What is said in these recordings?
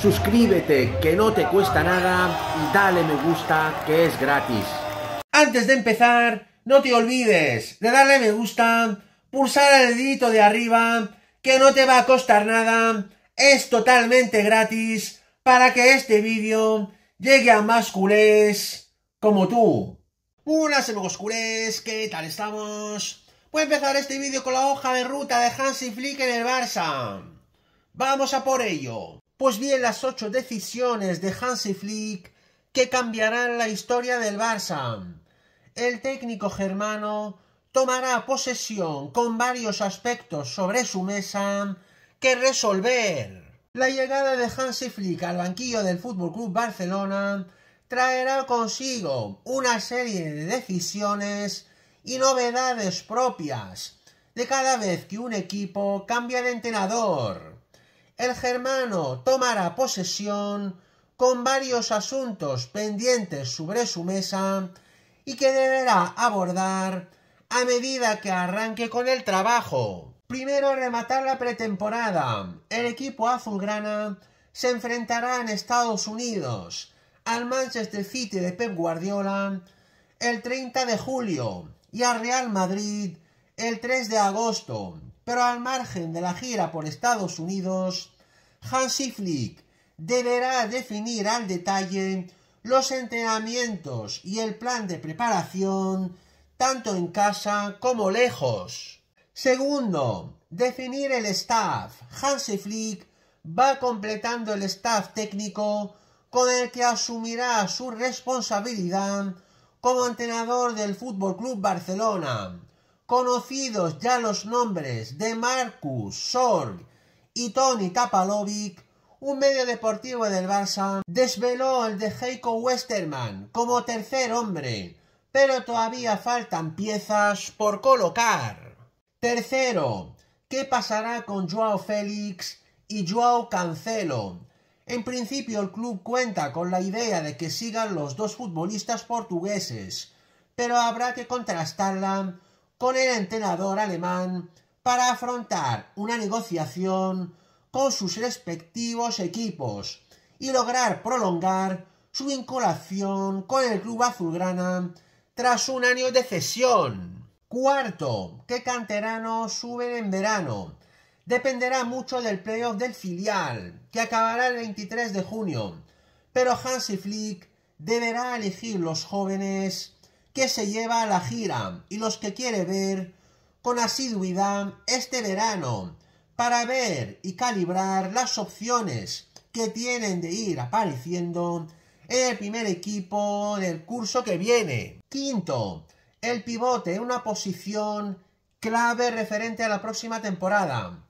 suscríbete que no te cuesta nada y dale me gusta que es gratis. Antes de empezar, no te olvides de darle me gusta, pulsar el dedito de arriba, que no te va a costar nada, es totalmente gratis para que este vídeo llegue a más culés como tú. Hola amigos culés, ¿qué tal estamos? Voy pues a empezar este vídeo con la hoja de ruta de Hansi Flick en el Barça. Vamos a por ello. Pues bien, las ocho decisiones de Hansi Flick que cambiarán la historia del Barça. El técnico germano tomará posesión con varios aspectos sobre su mesa que resolver. La llegada de Hansi Flick al banquillo del FC Club Barcelona traerá consigo una serie de decisiones y novedades propias de cada vez que un equipo cambia de entrenador el germano tomará posesión con varios asuntos pendientes sobre su mesa y que deberá abordar a medida que arranque con el trabajo. Primero rematar la pretemporada. El equipo azulgrana se enfrentará en Estados Unidos al Manchester City de Pep Guardiola el 30 de julio y al Real Madrid el 3 de agosto, pero al margen de la gira por Estados Unidos, Hansi Flick deberá definir al detalle los entrenamientos y el plan de preparación tanto en casa como lejos. Segundo, definir el staff. Hansi Flick va completando el staff técnico con el que asumirá su responsabilidad como entrenador del Fútbol Club Barcelona. Conocidos ya los nombres de Marcus, Sorg y Tony Tapalovic, un medio deportivo del Barça desveló el de Heiko Westermann como tercer hombre, pero todavía faltan piezas por colocar. Tercero, ¿qué pasará con Joao Félix y Joao Cancelo? En principio el club cuenta con la idea de que sigan los dos futbolistas portugueses, pero habrá que contrastarla con el entrenador alemán para afrontar una negociación con sus respectivos equipos y lograr prolongar su vinculación con el club azulgrana tras un año de cesión. Cuarto, ¿qué canteranos suben en verano? Dependerá mucho del playoff del filial, que acabará el 23 de junio, pero Hansi Flick deberá elegir los jóvenes que se lleva a la gira y los que quiere ver con asiduidad este verano para ver y calibrar las opciones que tienen de ir apareciendo en el primer equipo del curso que viene. Quinto, el pivote, en una posición clave referente a la próxima temporada,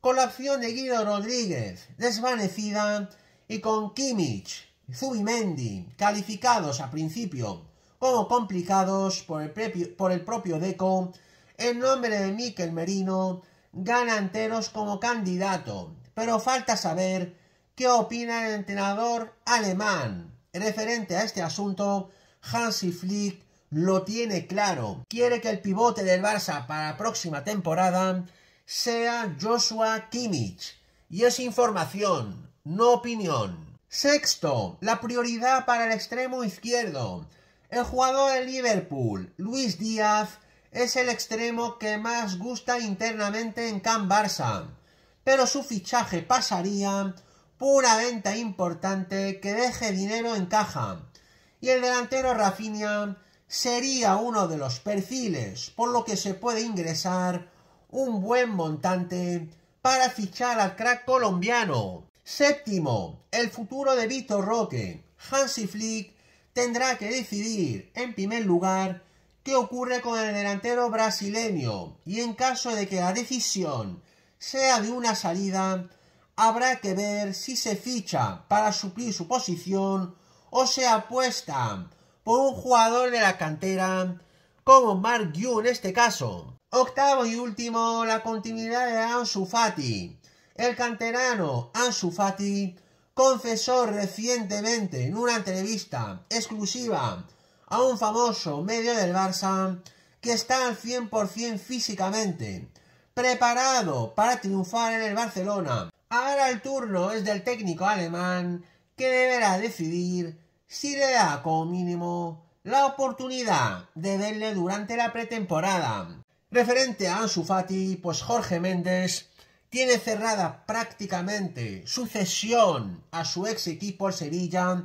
con la opción de Guido Rodríguez desvanecida y con Kimmich, Zubimendi calificados a principio como complicados por el, por el propio Deco en nombre de Miquel Merino, gananteros como candidato, pero falta saber qué opina el entrenador alemán. Referente a este asunto, Hansi Flick lo tiene claro. Quiere que el pivote del Barça para la próxima temporada sea Joshua Kimmich. Y es información, no opinión. Sexto, la prioridad para el extremo izquierdo. El jugador de Liverpool, Luis Díaz, es el extremo que más gusta internamente en Can Barça, pero su fichaje pasaría por una venta importante que deje dinero en caja, y el delantero Rafinha sería uno de los perfiles por lo que se puede ingresar un buen montante para fichar al crack colombiano. Séptimo, el futuro de Vitor Roque. Hansi Flick tendrá que decidir en primer lugar qué ocurre con el delantero brasileño y en caso de que la decisión sea de una salida, habrá que ver si se ficha para suplir su posición o se apuesta por un jugador de la cantera como Mark Yu en este caso. Octavo y último, la continuidad de Ansu Fati. El canterano Ansu Fati confesó recientemente en una entrevista exclusiva a un famoso medio del Barça que está al 100% físicamente, preparado para triunfar en el Barcelona. Ahora el turno es del técnico alemán que deberá decidir si le da como mínimo la oportunidad de verle durante la pretemporada. Referente a Ansu Fati, pues Jorge Méndez tiene cerrada prácticamente su cesión a su ex equipo el Sevilla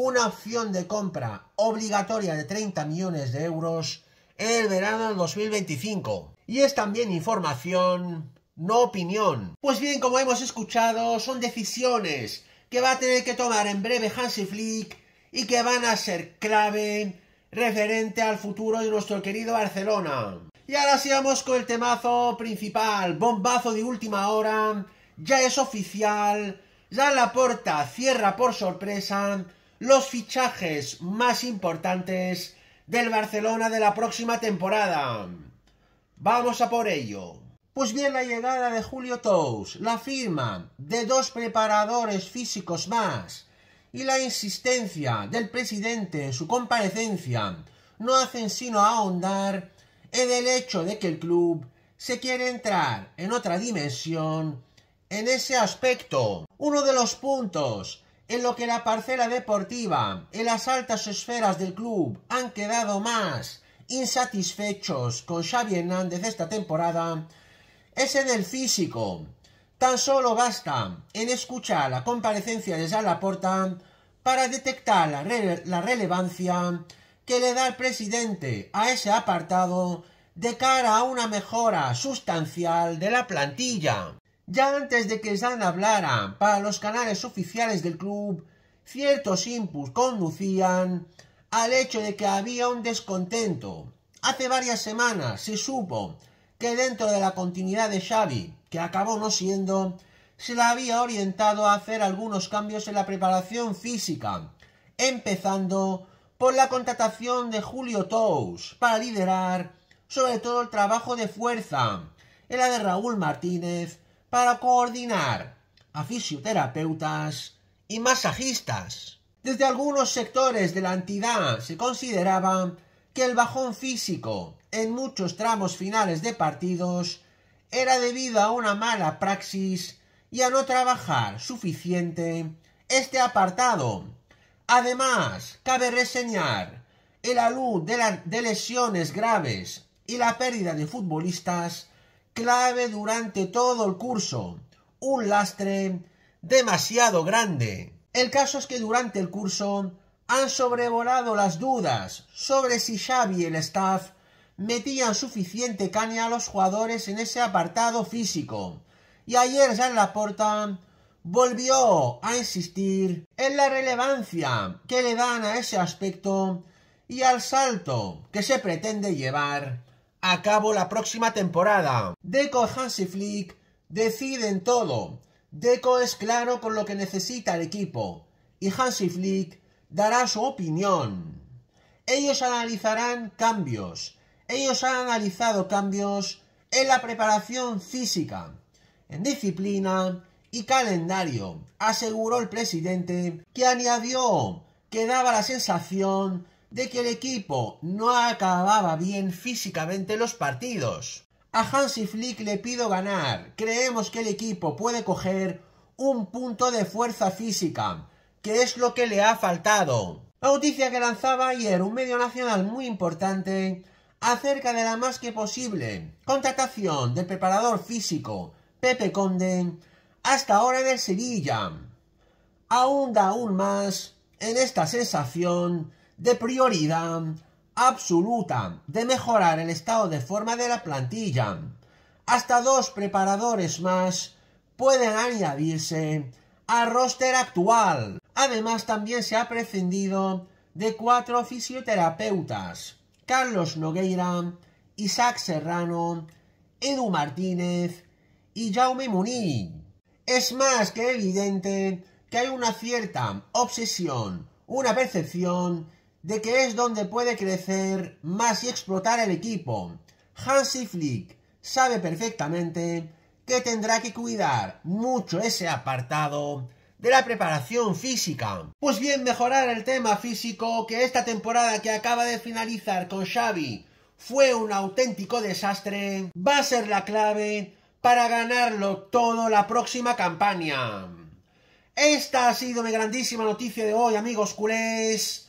una opción de compra obligatoria de 30 millones de euros en el verano del 2025. Y es también información, no opinión. Pues bien, como hemos escuchado, son decisiones que va a tener que tomar en breve Hansi Flick y que van a ser clave referente al futuro de nuestro querido Barcelona. Y ahora sigamos con el temazo principal, bombazo de última hora, ya es oficial, ya la puerta cierra por sorpresa los fichajes más importantes del Barcelona de la próxima temporada. Vamos a por ello. Pues bien, la llegada de Julio Tous, la firma de dos preparadores físicos más y la insistencia del presidente en su comparecencia no hacen sino ahondar en el hecho de que el club se quiere entrar en otra dimensión en ese aspecto. Uno de los puntos en lo que la parcela deportiva, en las altas esferas del club, han quedado más insatisfechos con Xavi Hernández esta temporada, es en el físico. Tan solo basta en escuchar la comparecencia de Porta para detectar la relevancia que le da el presidente a ese apartado de cara a una mejora sustancial de la plantilla ya antes de que Zan hablara para los canales oficiales del club, ciertos impulsos conducían al hecho de que había un descontento. Hace varias semanas se supo que dentro de la continuidad de Xavi, que acabó no siendo, se la había orientado a hacer algunos cambios en la preparación física, empezando por la contratación de Julio Tous para liderar sobre todo el trabajo de fuerza, era de Raúl Martínez para coordinar a fisioterapeutas y masajistas. Desde algunos sectores de la entidad se consideraba que el bajón físico en muchos tramos finales de partidos era debido a una mala praxis y a no trabajar suficiente este apartado. Además, cabe reseñar el alud de, de lesiones graves y la pérdida de futbolistas clave durante todo el curso, un lastre demasiado grande. El caso es que durante el curso han sobrevolado las dudas sobre si Xavi y el staff metían suficiente caña a los jugadores en ese apartado físico. Y ayer la Laporta volvió a insistir en la relevancia que le dan a ese aspecto y al salto que se pretende llevar a cabo la próxima temporada. Deco y Hansi Flick deciden todo. Deco es claro con lo que necesita el equipo y Hansi Flick dará su opinión. Ellos analizarán cambios. Ellos han analizado cambios en la preparación física, en disciplina y calendario, aseguró el presidente, que añadió que daba la sensación de que el equipo no acababa bien físicamente los partidos. A Hansi Flick le pido ganar. Creemos que el equipo puede coger un punto de fuerza física, que es lo que le ha faltado. La noticia que lanzaba ayer un medio nacional muy importante acerca de la más que posible contratación del preparador físico Pepe Conde hasta ahora en el Sevilla. da aún más en esta sensación de prioridad absoluta de mejorar el estado de forma de la plantilla. Hasta dos preparadores más pueden añadirse al roster actual. Además, también se ha prescindido de cuatro fisioterapeutas, Carlos Nogueira, Isaac Serrano, Edu Martínez y Jaume Muní. Es más que evidente que hay una cierta obsesión, una percepción de que es donde puede crecer más y explotar el equipo. Hansi Flick sabe perfectamente que tendrá que cuidar mucho ese apartado de la preparación física. Pues bien, mejorar el tema físico que esta temporada que acaba de finalizar con Xavi fue un auténtico desastre, va a ser la clave para ganarlo todo la próxima campaña. Esta ha sido mi grandísima noticia de hoy, amigos culés.